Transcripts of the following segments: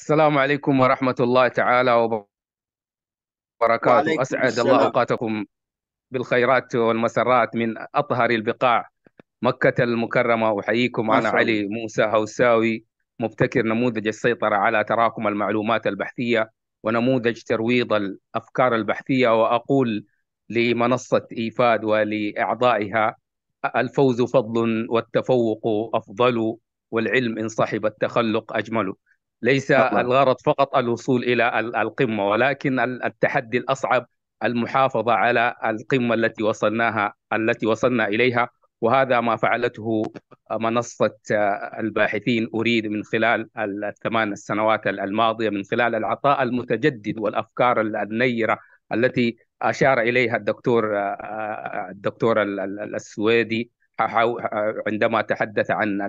السلام عليكم ورحمة الله تعالى وبركاته أسعد السلام. الله أوقاتكم بالخيرات والمسرات من أطهر البقاع مكة المكرمة أحييكم أنا علي موسى هوساوي مبتكر نموذج السيطرة على تراكم المعلومات البحثية ونموذج ترويض الأفكار البحثية وأقول لمنصة إيفاد ولأعضائها الفوز فضل والتفوق أفضل والعلم إن صاحب التخلق أجمله ليس طبعا. الغرض فقط الوصول الى القمه ولكن التحدي الاصعب المحافظه على القمه التي وصلناها التي وصلنا اليها وهذا ما فعلته منصه آه، الباحثين اريد من خلال الثمان السنوات الماضيه من خلال العطاء المتجدد والافكار النيره التي اشار اليها الدكتور آه، آه، الدكتور السويدي عندما تحدث عن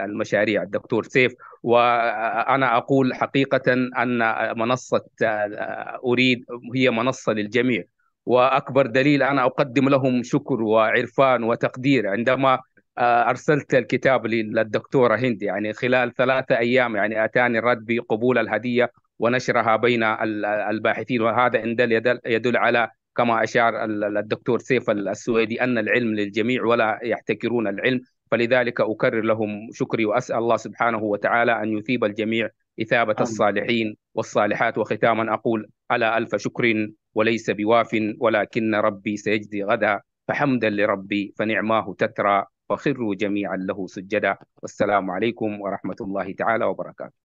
المشاريع الدكتور سيف وانا اقول حقيقه ان منصه آه، اريد هي منصه للجميع واكبر دليل انا اقدم لهم شكر وعرفان وتقدير عندما آه، ارسلت الكتاب للدكتوره هند يعني خلال ثلاثه ايام يعني اتاني الرد بقبول الهديه ونشرها بين الباحثين وهذا يدل على كما أشار الدكتور سيف السويدي أن العلم للجميع ولا يحتكرون العلم فلذلك أكرر لهم شكري وأسأل الله سبحانه وتعالى أن يثيب الجميع إثابة آمين. الصالحين والصالحات وختاما أقول ألا ألف شكر وليس بواف ولكن ربي سيجزي غدا فحمدا لربي فنعماه تترى فخروا جميعا له سجدا والسلام عليكم ورحمة الله تعالى وبركاته